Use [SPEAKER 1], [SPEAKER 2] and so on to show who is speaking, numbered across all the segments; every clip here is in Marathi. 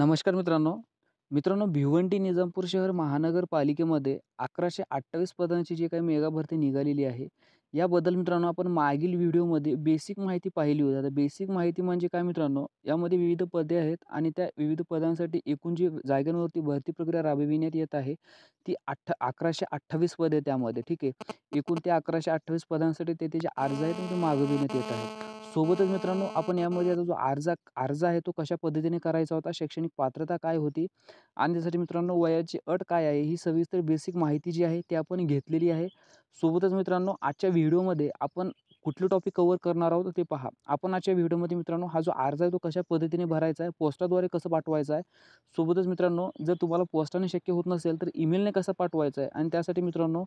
[SPEAKER 1] नमस्कार मित्रांनो मित्रांनो भिवंडी निजामपूर शहर महानगरपालिकेमध्ये अकराशे अठ्ठावीस पदांची जी काही मेगा भरती निघालेली आहे याबद्दल मित्रांनो आपण मागील व्हिडिओमध्ये बेसिक माहिती पाहिली होती आता बेसिक माहिती म्हणजे काय मित्रांनो यामध्ये विविध पदे आहेत आणि त्या विविध पदांसाठी एकूण जी जागांवरती भरती प्रक्रिया राबविण्यात येत आहे ती अठ्ठा अकराशे अठ्ठावीस पदे त्यामध्ये ठीक आहे एकूण त्या अकराशे अठ्ठावीस पदांसाठी ते त्याचे अर्ज आहेत ते मागविण्यात येत आहेत सोबतच मित्रांनो आपण यामध्ये आता जो अर्जा अर्ज आहे तो कशा पद्धतीने करायचा होता शैक्षणिक पात्रता काय होती आणि त्यासाठी मित्रांनो वयाची अट काय आहे ही सविस्तर बेसिक माहिती जी आहे ती आपण घेतलेली आहे सोबतच मित्रांनो आजच्या व्हिडिओमध्ये आपण कुठले टॉपिक कवर करणार आहोत ते पहा आपण आजच्या व्हिडिओमध्ये मित्रांनो हा जो अर्ज आहे तो कशा पद्धतीने भरायचा आहे पोस्टाद्वारे कसं पाठवायचा आहे सोबतच मित्रांनो जर तुम्हाला पोस्टाने शक्य होत नसेल तर ईमेलने कसं पाठवायचं आहे आणि त्यासाठी मित्रांनो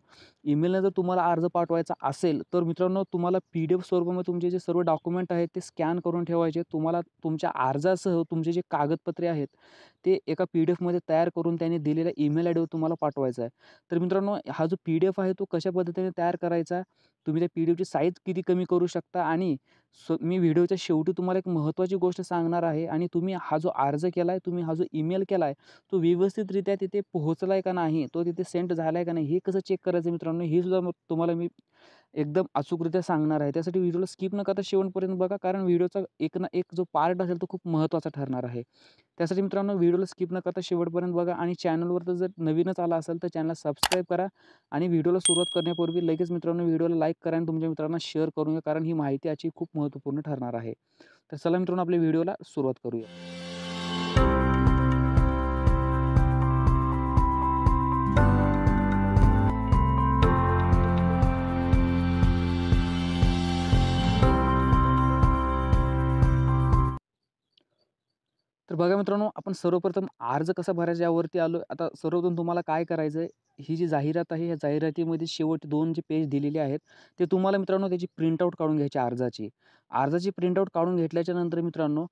[SPEAKER 1] ईमेलने जर तुम्हाला अर्ज पाठवायचा असेल तर मित्रांनो तुम्हाला पी डी एफ स्वरूपामध्ये तुमचे जे सर्व डॉक्युमेंट आहेत ते स्कॅन करून ठेवायचे तुम्हाला तुमच्या अर्जासह तुमचे जे कागदपत्रे आहेत ते एका पी डी एफमध्ये तयार करून त्यांनी दिलेल्या ईमेल आय डीवर तुम्हाला पाठवायचा आहे तर मित्रांनो हा जो पी डी एफ आहे तो कशा पद्धतीने तयार करायचा तुम्ही त्या पी डी एफची साईज किती कमी करू शकता आणि सो मी व्हिडिओच्या शेवटी तुम्हाला एक महत्त्वाची गोष्ट सांगणार आहे आणि तुम्ही हा जो अर्ज केला आहे तुम्ही हा जो ईमेल केला आहे तो व्यवस्थितरित्या तिथे पोहोचला आहे का नाही तो तिथे सेंड झाला आहे का नाही हे कसं चेक करायचं मित्रांनो हे सुद्धा तुम्हाला मी एकदम अचूकरित्या सांगणार आहे त्यासाठी व्हिडिओला स्किप न करता शेवटपर्यंत बघा कारण व्हिडिओचा एक ना एक जो पार्ट असेल तो खूप महत्त्वाचा ठरणार आहे त्यासाठी मित्रांनो व्हिडिओला स्किप न करता शेवटपर्यंत बघा आणि चॅनलवर तर जर नवीनच आला असेल तर चॅनलला सबस्क्राईब करा आणि व्हिडिओला सुरुवात करण्यापूर्वी लगेच मित्रांनो व्हिडिओला लाईक करा आणि तुमच्या मित्रांना शेअर करून घ्या कारण ही माहिती अशी खूप महत्त्वपूर्ण ठरणार आहे तर चला मित्रांनो आपल्या व्हिडिओला सुरुवात करूया बघा मित्रांनो आपण सर्वप्रथम अर्ज कसा भरायचा यावरती आलो आता सर्वप्रथम तुम्हाला काय करायचं आहे ही जी जाहिरात आहे ह्या जाहिरातीमध्ये शेवट दोन जे पेज दिलेले आहेत ते तुम्हाला मित्रांनो त्याची प्रिंटआउट काढून घ्यायची अर्जाची अर्जाची प्रिंटआउट काढून घेतल्याच्यानंतर मित्रांनो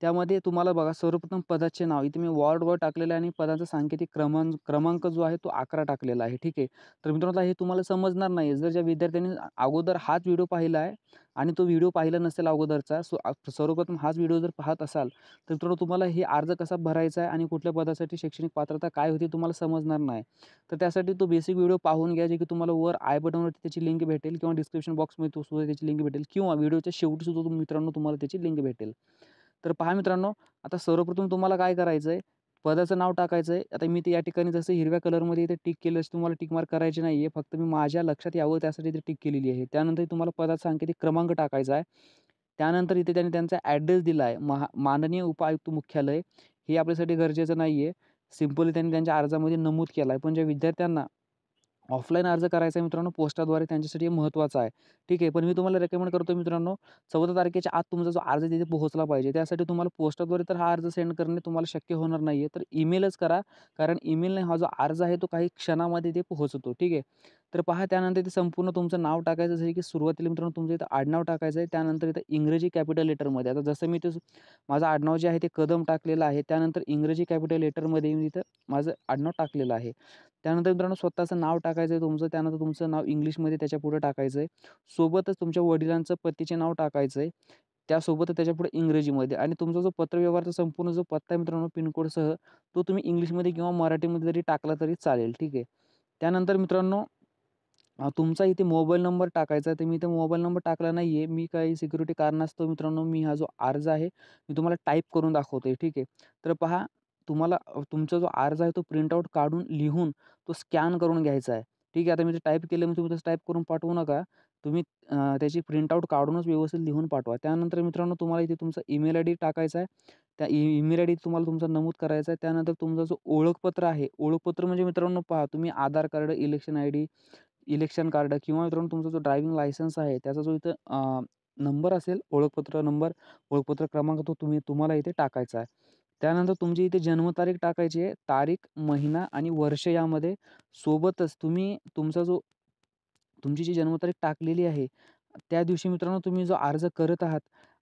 [SPEAKER 1] त्यामध्ये तुम्हाला बघा सर्वप्रथम पदाचे नाव इथे मी वॉर्डवर टाकलेलं आहे आणि पदाचा सांकेतिक क्रमांक क्रमांक जो आहे तो अकरा टाकलेला आहे ठीक आहे तर मित्रांनो हे तुम्हाला समजणार नाही जर ज्या विद्यार्थ्यांनी अगोदर हाच व्हिडिओ पाहिला आहे आणि तो व्हिडिओ पाहिला नसेल अगोदरचा सो सर्वप्रथम हाच व्हिडिओ जर पाहत असाल तर मित्रांनो तुम्हाला हे अर्ज कसा भरायचा आहे आणि कुठल्या पदासाठी शैक्षणिक पात्रता काय होती तुम्हाला समजणार नाही तर त्यासाठी तो बेसिक व्हिडिओ पाहून घ्या जे की तुम्हाला वर आय बटनवरती त्याची लिंक भेटेल किंवा डिस्क्रिप्शन बॉक्समध्ये तो सुद्धा त्याची लिंक भेटेल किंवा व्हिडिओच्या शेवटी सुद्धा मित्रांनो तुम्हाला त्याची लिंक भेटेल तर पहा मित्रांनो आता सर्वप्रथम तुम्हाला काय करायचं आहे पदाचं नाव टाकायचं आहे आता मी ते या ठिकाणी जसं हिरव्या कलरमध्ये इथे टिक केलं असं तुम्हाला टिक मार्क करायचे नाही आहे फक्त मी माझ्या लक्षात यावं त्यासाठी इथे टिक केलेली आहे त्यानंतर तुम्हाला पदाचा सांकेतिक क्रमांक टाकायचा आहे त्यानंतर इथे त्यांनी त्यांचा ॲड्रेस दिला आहे महा माननीय उपायुक्त मुख्यालय हे आपल्यासाठी गरजेचं नाही आहे सिम्पली त्यांनी त्यांच्या अर्जामध्ये नमूद केला आहे पण ज्या विद्यार्थ्यांना ऑफलाईन अर्ज करायचा आहे मित्रांनो पोस्टाद्वारे त्यांच्यासाठी महत्त्वाचा महत्त्वाचं आहे ठीक आहे पण मी तुम्हाला रेकमेंड करतो मित्रांनो चौदा तारखेच्या आत तुमचा जो अर्ज तिथे पोहोचला पाहिजे त्यासाठी तुम्हाला पोस्टाद्वारे तर हा अर्ज सेंड करणे तुम्हाला शक्य होणार नाही आहे तर ईमेलच करा कारण ईमेलने हा जो अर्ज आहे तो काही क्षणामध्ये ते पोहोचतो ठीक आहे तर पहा त्यानंतर इथे संपूर्ण तुमचं नाव टाकायचं जसं की सुरुवातीला मित्रांनो तुमचं इथं आडनाव टाकायचं आहे त्यानंतर इथं इंग्रजी कॅपिटल लेटरमध्ये आता जसं मी ते माझं आडनाव जे आहे ते कदम टाकलेलं आहे त्यानंतर इंग्रजी कॅपिटल लेटरमध्ये मी इथं माझं आडनाव टाकलेलं आहे त्यानंतर मित्रांनो स्वतःचं नाव टाकायचं आहे तुमचं त्यानंतर तुमचं नाव इंग्लिशमध्ये त्याच्यापुढे टाकायचं आहे सोबतच तुमच्या वडिलांचं पतीचे नाव टाकायचं आहे त्यासोबतच त्याच्यापुढे इंग्रजीमध्ये आणि तुमचा जो पत्रव्यवहारचा संपूर्ण जो पत्ता आहे मित्रांनो पिनकोडसह तो तुम्ही इंग्लिशमध्ये किंवा मराठीमध्ये जरी टाकला तरी चालेल ठीक आहे त्यानंतर मित्रांनो तुमचा इथे मोबाईल नंबर टाकायचा आहे तर मी इथे मोबाईल नंबर टाकला नाही आहे मी काही सिक्युरिटी कारणास्तव मित्रांनो मी हा जो अर्ज आहे मी तुम्हाला टाईप करून दाखवतो आहे ठीक आहे तर पहा तुम्हाला तुमचा जो अर्ज आहे तो प्रिंटआउट काढून लिहून तो स्कॅन करून घ्यायचा आहे ठीक आहे आता मी ते टाईप केलं मी तुम्ही तसं टाईप करून पाठवू नका तुम्ही त्याची प्रिंटआउट काढूनच व्यवस्थित लिहून पाठवा त्यानंतर मित्रांनो तुम्हाला इथे तुमचा ईमेल आय डी टाकायचा आहे त्या ई ईमेल आय डी तुम्हाला तुमचा नमूद करायचा आहे त्यानंतर तुमचा जो ओळखपत्र आहे ओळखपत्र म्हणजे मित्रांनो पहा तुम्ही Aadhaar card election I D election card किंवा मित्रांनो तुमचा जो ड्रायव्हिंग लायसन्स आहे त्याचा जो इथं नंबर असेल ओळखपत्र नंबर ओळखपत्र क्रमांक तो तुम्ही तुम्हाला इथे टाकायचा आहे त्यानंतर तुमची इथे जन्मतारीख टाकायची आहे तारीख महिना आणि वर्ष यामध्ये सोबतच तुम्ही तुमचा जो तुमची जी जन्मतारीख टाकलेली आहे त्या दिवशी मित्रांनो तुम्ही जो अर्ज करत आहात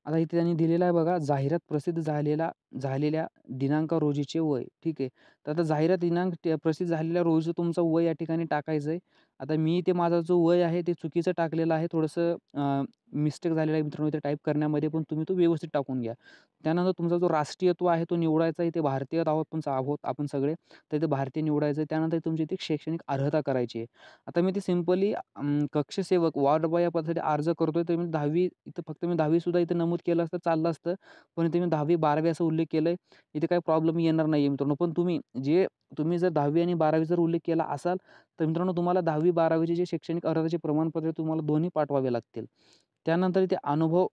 [SPEAKER 1] आता इथे त्यांनी दिलेला आहे बघा जाहिरात प्रसिद्ध झालेला झालेल्या दिनांका रोजीचे वय ठीक आहे तर आता जाहिरात दिनांक प्रसिद्ध झालेल्या रोज तुमचं वय या ठिकाणी टाकायचं आहे आता मी ते माझा जो वय आहे ते चुकीचं टाकलेलं आहे थोडंसं मिस्टेक झालेलं आहे मित्रांनो इथे टाईप करण्यामध्ये पण तुम्ही तो व्यवस्थित टाकून घ्या त्यानंतर तुमचा जो राष्ट्रीयत्व आहे तो निवडायचा इथे भारतीय आहोत पण आहोत आपण सगळे तर ते भारतीय निवडायचं त्यानंतर तुमची इथे शैक्षणिक अर्हता करायची आहे आता मी ते सिम्पली कक्षसेवक वॉर्ड बॉय या पदासाठी अर्ज करतोय तर मी दहावी इथं फक्त मी दहावीसुद्धा इथे नमूद केलं असतं चाललं असतं पण इथे मी दहावी बारावी असा उल्लेख केलं आहे इथे काही प्रॉब्लेम येणार नाही आहे मित्रांनो पण तुम्ही जे तुम्ही जर दहावी आणि बारावी जर उल्लेख केला असाल तर मित्रांनो तुम्हाला दहावी बारावीचे जे शैक्षणिक अर्जाचे प्रमाणपत्र तुम्हाला दोन्ही पाठवावे लागतील त्यानंतर इथे अनुभव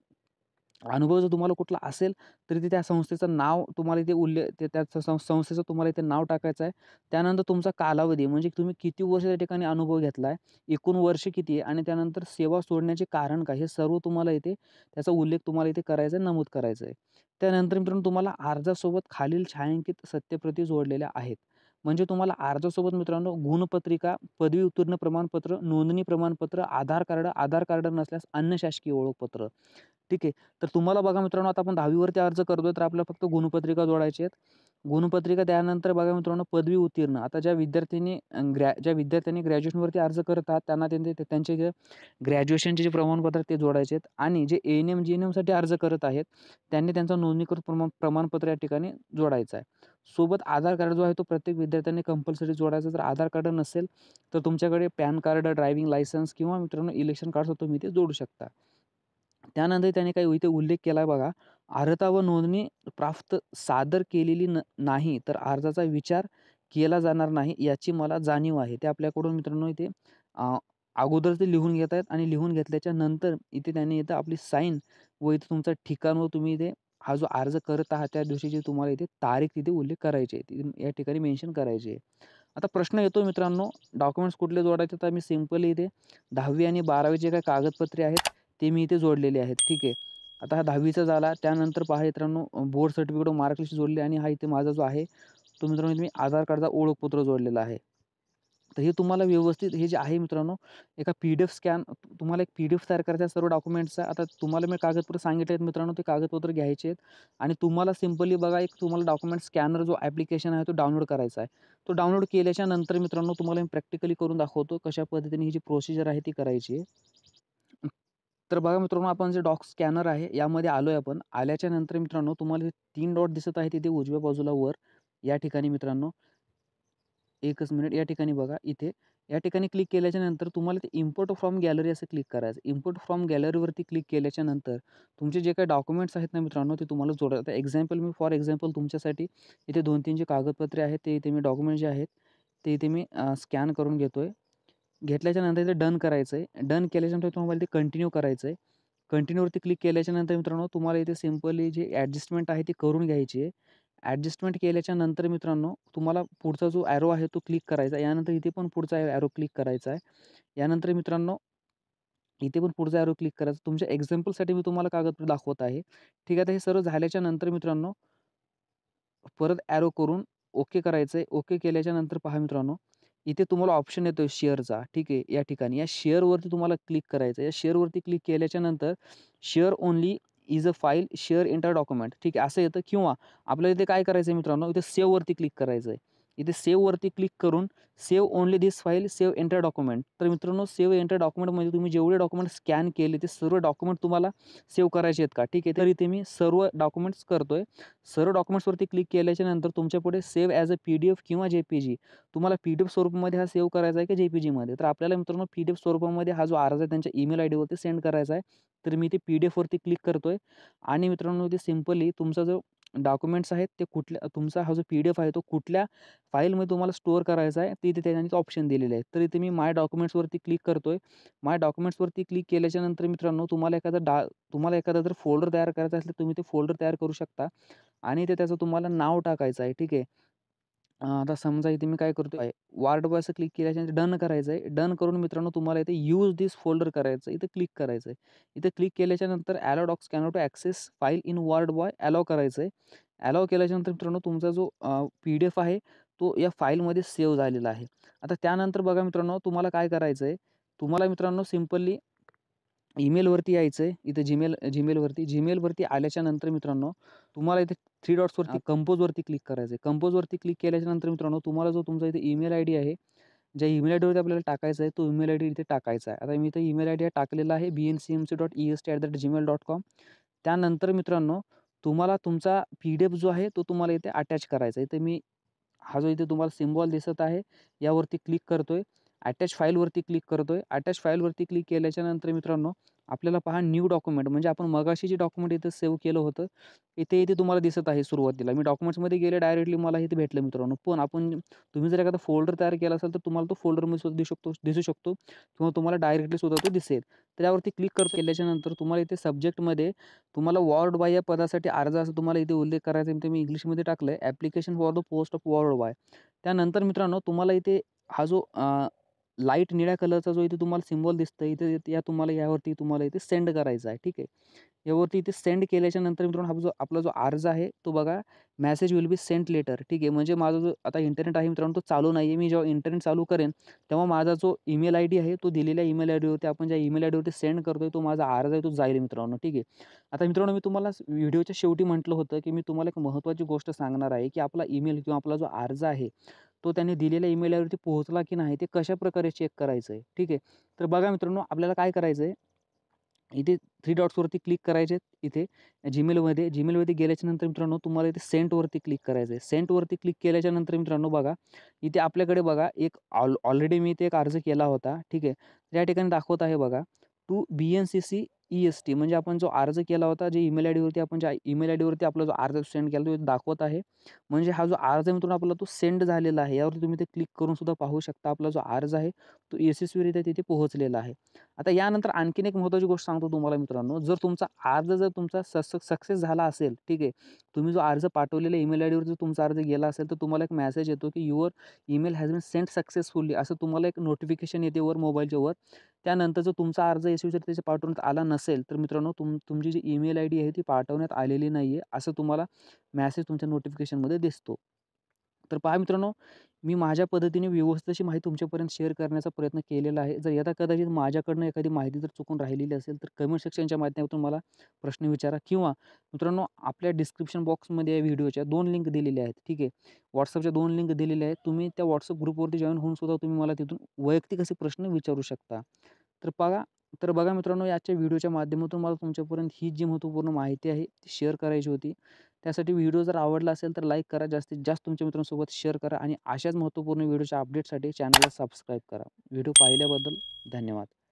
[SPEAKER 1] अनुभव जर तुम्हाला कुठला असेल तरी ते त्या संस्थेचं नाव तुम्हाला इथे उल्लेख ते त्या संस्थेचं तुम्हाला इथे नाव टाकायचं आहे त्यानंतर तुमचा कालावधी म्हणजे तुम्ही किती वर्ष त्या ठिकाणी अनुभव घेतला आहे एकूण वर्ष किती आहे आणि त्यानंतर सेवा सोडण्याचे कारण काय हे सर्व तुम्हाला इथे त्याचा उल्लेख तुम्हाला इथे करायचा आहे नमूद करायचं आहे त्यानंतर मित्रांनो तुम्हाला अर्जासोबत खालील छायांकित सत्यप्रती जोडलेल्या आहेत म्हणजे तुम्हाला अर्जासोबत मित्रांनो गुणपत्रिका पदवी उत्तीर्ण प्रमाणपत्र नोंदणी प्रमाणपत्र आधार कार्ड आधार कार्ड नसल्यास अन्य शासकीय ओळखपत्र ठीक आहे तर तुम्हाला बघा मित्रांनो आता आपण दहावीवरती अर्ज करतोय तर आपल्याला फक्त गुणपत्रिका जोडायची आहेत गुणपत्रिका त्यानंतर बघा मित्रांनो पदवी उत्तीर्ण आता ज्या विद्यार्थ्यांनी ग्रॅ ज्या विद्यार्थ्यांनी ग्रॅज्युएशनवरती अर्ज करत आहात त्यांना त्यांचे त्यांचे जे ग्रॅज्युएशनचे जे प्रमाणपत्र ते जोडायचे आहेत आणि जे A N M G N एमसाठी अर्ज करत आहेत त्यांनी त्यांचा नोंदणीकृत प्रमाण प्रमाणपत्र या ठिकाणी जोडायचं आहे सोबत आधार कार्ड जो आहे तो प्रत्येक विद्यार्थ्यांनी कंपल्सरी जोडायचा जर आधार कार्ड नसेल तर तुमच्याकडे पॅन कार्ड ड्रायव्हिंग लायसन्स किंवा मित्रांनो इलेक्शन कार्डसुद्धा तुम्ही ते जोडू शकता त्यानंतर त्यांनी काही इथे उल्लेख केला आहे बघा अर्हता व नोंदणी प्राप्त सादर केलेली न नाही तर अर्जाचा विचार केला जाणार नाही याची मला जाणीव आहे ते आपल्याकडून मित्रांनो इथे अगोदर ते लिहून घेत आहेत आणि लिहून घेतल्याच्या नंतर इथे त्यांनी इथं आपली साईन व इथे तुमचं ठिकाण व तुम्ही इथे हा जो अर्ज करत आहात त्या दिवशीची तुम्हाला इथे तारीख तिथे उल्लेख करायची आहे या ठिकाणी मेन्शन करायची आहे आता प्रश्न येतो मित्रांनो डॉक्युमेंट्स कुठले जोडायचे तर मी सिम्पली इथे दहावी आणि बारावीचे काही कागदपत्रे आहेत ते मी इथे जोडलेले आहेत ठीक आहे आता हा दहावीचा झाला त्यानंतर पहा मित्रांनो बोर्ड सर्टिफिकेट मार्कलिस्ट जोडले आणि हा इथे माझा जो आहे तो मित्रांनो तुम्ही मी आधार कार्डचा ओळखपत्र जोडलेला आहे तर हे तुम्हाला व्यवस्थित हे जे आहे मित्रांनो एका पी डी एफ स्कॅन तुम्हाला एक पी डी एफ तयार करायचा सर्व डॉक्युमेंट्सचा आता तुम्हाला मी कागदपत्र सांगितले आहेत मित्रांनो ते कागदपत्र घ्यायचे आहेत आणि तुम्हाला सिम्पली बघा एक तुम्हाला डॉक्युमेंट स्कॅनर जो ॲप्लिकेशन आहे तो डाउनलोड करायचा आहे तो डाउनलोड केल्याच्या नंतर मित्रांनो तुम्हाला मी प्रॅक्टिकली करून दाखवतो कशा पद्धतीने ही जी प्रोसिजर आहे ती करायची आहे तर बघा मित्रांनो आपण जे डॉक स्कॅनर आहे यामध्ये आलो आहे आपण आल्याच्या नंतर मित्रांनो तुम्हाला तीन डॉट दिसत आहे तिथे उजव्या बाजूला वर या ठिकाणी मित्रांनो एकच मिनिट या ठिकाणी बघा इथे या ठिकाणी क्लिक केल्याच्या नंतर तुम्हाला ते इम्पोर्ट फ्रॉम गॅलरी असं क्लिक करायचं इम्पोर्ट फ्रॉम गॅलरीवरती क्लिक केल्याच्या नंतर तुमचे जे काही डॉक्युमेंट्स आहेत ना मित्रांनो ते तुम्हाला जोडायचं एक्झाम्पल मी फॉर एक्झाम्पल तुमच्यासाठी इथे दोन तीन जे कागदपत्रे आहेत ते इथे मी डॉक्युमेंट जे आहेत ते इथे मी स्कॅन करून घेतो आहे घेतल्याच्या नंतर इथे डन करायचं आहे डन केल्याच्यानंतर तुम्हाला ते कंटिन्यू करायचं आहे कंटिन्यूवरती क्लिक केल्याच्यानंतर मित्रांनो तुम्हाला इथे सिम्पली जी ॲडजस्टमेंट आहे ती करून घ्यायची आहे ॲडजस्टमेंट केल्याच्यानंतर मित्रांनो तुम्हाला पुढचा जो ॲरो आहे तो क्लिक करायचा आहे यानंतर इथे पण पुढचा ॲरो क्लिक करायचा आहे यानंतर मित्रांनो इथे पण पुढचा ॲरो क्लिक करायचा तुमच्या एक्झाम्पलसाठी मी तुम्हाला कागदपत्र दाखवत आहे ठीक आहे तर हे सर्व झाल्याच्या नंतर मित्रांनो परत ॲरो करून ओके करायचं आहे ओके केल्याच्यानंतर पहा मित्रांनो इथे तुम्हाला ऑप्शन येतो शेअरचा ठीक आहे या ठिकाणी या शेअरवरती तुम्हाला क्लिक करायचं या शेअरवरती क्लिक केल्याच्या नंतर share only is a file share enter document ठीक आहे असं येतं किंवा आपल्याला इथे काय करायचं आहे मित्रांनो इथे सेववरती क्लिक करायचं आहे इथे सेव्हवरती क्लिक करून save only this file save enter document तर मित्रांनो सेव एंटर डॉक्युमेंटमध्ये तुम्ही जेवढे डॉक्युमेंट स्कॅन केले ते सर्व डॉक्युमेंट तुम्हाला सेव्ह करायचे आहेत का ठीक आहे तर इथे मी सर्व डॉक्युमेंट्स करतोय आहे सर्व डॉक्युमेंट्सवरती क्लिक केल्याच्या नंतर तुमच्या पुढे save as a P D F किंवा जे पी जी तुम्हाला पी डी एफ स्वरूपामध्ये हा सेव्ह करायचा आहे की जे पी जीमध्ये तर आपल्याला मित्रांनो पी डी एफ स्वरूपामध्ये हा जो अर्ज आहे त्यांच्या ईमेल आय डीवरती सेंड करायचा आहे तर मी ते पी डी क्लिक करतो आहे आणि मित्रांनो ते सिम्पली तुमचा जो डॉक्युमेंट्स आहेत ते कुठल्या तुमचा हा जो पी डी एफ आहे तो कुठल्या फाईलमध्ये तुम्हाला स्टोअर करायचा आहे ते इथे त्यांनी ऑप्शन दिलेले आहे तर इथे मी माय डॉक्युमेंट्सवरती क्लिक करतो आहे माय डॉक्युमेंट्सवरती क्लिक केल्याच्यानंतर मित्रांनो तुम्हाला एखादा डा तुम्हाला एखादा जर फोल्डर तयार करायचा असेल तर तुम्ही ते फोल्डर तयार करू शकता आणि ते त्याचं तुम्हाला नाव टाकायचं आहे ठीक आहे आता समजा इथे मी काय करतो आहे, वार्ड बॉयचं असं क्लिक नंतर डन करायचं आहे. डन करून मित्रांनो तुम्हाला इथे यूज दिस फोल्डर करायचं आहे. इथं क्लिक करायचं आहे. इथं क्लिक केल्याच्यानंतर allow docs can to access file in ward boy allow करायचं आहे. अलाऊ केल्याच्यानंतर मित्रांनो तुमचा जो पी-डी-एफ आहे, तो या फाईलमध्ये सेव्ह झालेला आहे. आता त्यानंतर बघा मित्रांनो तुम्हाला काय करायचं आहे, तुम्हाला मित्रांनो सिम्पली ईमेलवरती यायचं आहे इथे जीमेल जीमेलवरती जीमेलवरती आल्याच्यानंतर मित्रांनो तुम्हाला इथे थ्री डॉट्सवरती कंपोजवरती क्लिक करायचं आहे कंपोजवरती क्लिक केल्याच्या नंतर मित्रांनो तुम्हाला जो तुमचा इथे ईमेल आय डी आहे ज्या ईमेल आय डीवरती आपल्याला टाकायचा आहे तो ईमेल आय डी इथे टाकायचा आहे आता मी इथे ईमेल आय डी टाकलेला आहे B N C M C dot E S T at the Gmail dot com त्यानंतर मित्रांनो तुम्हाला तुमचा पी डी एफ जो आहे तो तुम्हाला इथे अटॅच करायचा आहे इथे मी हा जो इथे तुम्हाला सिम्बॉल दिसत आहे यावरती क्लिक करतो आहे अटॅच फाईलवरती क्लिक करतोय आहे अटॅच फाईलवरती क्लिक केल्याच्यानंतर मित्रांनो आपल्याला पहा न्यू डॉक्युमेंट म्हणजे आपण मगाशी जे डॉक्युमेंट इथं सेव्ह केलं होतं इथे इथे तुम्हाला दिसत आहे सुरुवातीला मी डॉक्युमेंट्समध्ये गेले डायरेक्टली मला इथे भेटलं मित्रांनो पण आपण तुम्ही जर एखादा फोल्डर तयार केला असेल तर तुम्हाला तो फोल्डरमध्ये सुद्धा दिसू शकतो दिसू शकतो किंवा तुम्हाला डायरेक्टली सुद्धा तो दिसेल त्यावरती क्लिक करतो केल्याच्यानंतर तुम्हाला इथे सब्जेक्टमध्ये तुम्हाला वॉर्ड बाय या पदासाठी अर्ज असं तुम्हाला इथे उल्लेख करायचा आहे मी इंग्लिशमध्ये टाकलं आहे application for the post of ward boy त्यानंतर मित्रांनो तुम्हाला इथे हा जो लाईट निळ्या कलरचा जो इथे तुम्हाला सिम्बॉल दिसतं इथे या तुम्हाला यावरती तुम्हाला इथे सेंड करायचा आहे ठीक आहे यावरती इथे सेंड केल्याच्या नंतर मित्रांनो हा जो आपला जो अर्ज आहे तो बघा message will be sent letter ठीक आहे म्हणजे माझा जो आता इंटरनेट आहे मित्रांनो तो चालू नाही आहे मी जेव्हा इंटरनेट चालू करेन तेव्हा माझा जो ईमेल आय डी आहे तो दिलेल्या ईमेल आय डीवरती आपण ज्या ईमेल आय डीवरती सेंड करतोय तो माझा अर्ज आहे तो जाईल मित्रांनो ठीक आहे आता मित्रांनो मी तुम्हाला व्हिडिओच्या शेवटी म्हटलं होतं की मी तुम्हाला एक महत्त्वाची गोष्ट सांगणार आहे की आपला ईमेल किंवा आपला जो अर्ज आहे तो त्याने दिलेल्या ईमेलवरती पोहोचला की नाही ते कशा प्रकारे चेक करायचं आहे ठीक आहे तर बघा मित्रांनो आपल्याला काय करायचं आहे इथे थ्री डॉट्सवरती क्लिक करायचे इथे जीमेलमध्ये जीमेलवरती गेल्याच्यानंतर मित्रांनो तुम्हाला इथे सेंटवरती क्लिक करायचं आहे सेंटवरती क्लिक केल्याच्यानंतर मित्रांनो बघा इथे आपल्याकडे बघा एक ऑल ऑलरेडी मी इथे एक अर्ज केला होता ठीक आहे त्या ठिकाणी दाखवत आहे बघा to B N C C E S T म्हणजे आपण जो अर्ज केला होता, जे ईमेल आयडीवरती आपण ज्या ईमेल डीवरती आपला जो अर्ज सेंड केला तो दाखवत आहे. म्हणजे हा जो अर्ज मित्रांनो आपला तो सेंड झालेला आहे. यावरती तुम्ही ते क्लिक करून सुद्धा पाहू शकता. आपला जो अर्ज आहे तो यशस्वीरित्या तिथे पोहोचलेला आहे. आता यानंतर आणखीन एक महत्त्वाची गोष्ट सांगतो तुम्हाला मित्रांनो, जर तुमचा अर्ज जर तुमचा सक्स सक्सेस झाला असेल, ठीक आहे. तुम्ही जो अर्ज पाठवलेला ईमेल आयडीवर जर तुमचा अर्ज गेला असेल, तर तुम्हाला एक मेसेज येतो की your email has been send successfully असं तुम्हाला एक नोटिफिकेशन येते वर मोबाईलच्या वर. त्यानंतर जर तुमचा अर्ज यशस्वी त्याचे पाठवण्यात आला नसेल तर मित्रांनो तुम तुमची जी ईमेल आय डी आहे ती पाठवण्यात आलेली नाही आहे असं तुम्हाला मॅसेज तुमच्या नोटिफिकेशनमध्ये दिसतो तर पहा मित्रांनो मी माझ्या पद्धतीने व्यवस्थित अशी माहिती तुमच्यापर्यंत शेअर करण्याचा प्रयत्न केलेला आहे जर यदा कदाचित माझ्याकडनं एखादी माहिती जर चुकून राहिलेली असेल तर कमेंट सेक्शनच्या माध्यमातून मला प्रश्न विचारा किंवा मित्रांनो आपल्या डिस्क्रिप्शन बॉक्समध्ये या व्हिडिओच्या दोन लिंक दिलेल्या आहेत ठीक आहे व्हॉट्सअपच्या दोन लिंक दिलेल्या आहेत तुम्ही त्या व्हॉट्सअप ग्रुपवरती जॉईन होऊन सुद्धा तुम्ही मला तिथून वैयक्तिक असे प्रश्न विचारू शकता तर बघा तर बघा मित्रांनो याच्या व्हिडिओच्या माध्यमातून मला तुमच्यापर्यंत ही जी महत्त्वपूर्ण माहिती आहे ती शेअर करायची होती त्यासाठी व्हिडिओ जर आवडला असेल तर लाईक करा जास्तीत जास्त तुमच्या मित्रांसोबत शेअर करा आणि अशाच महत्त्वपूर्ण व्हिडिओच्या अपडेटसाठी चॅनलला सबस्क्राईब करा व्हिडिओ पाहिल्याबद्दल धन्यवाद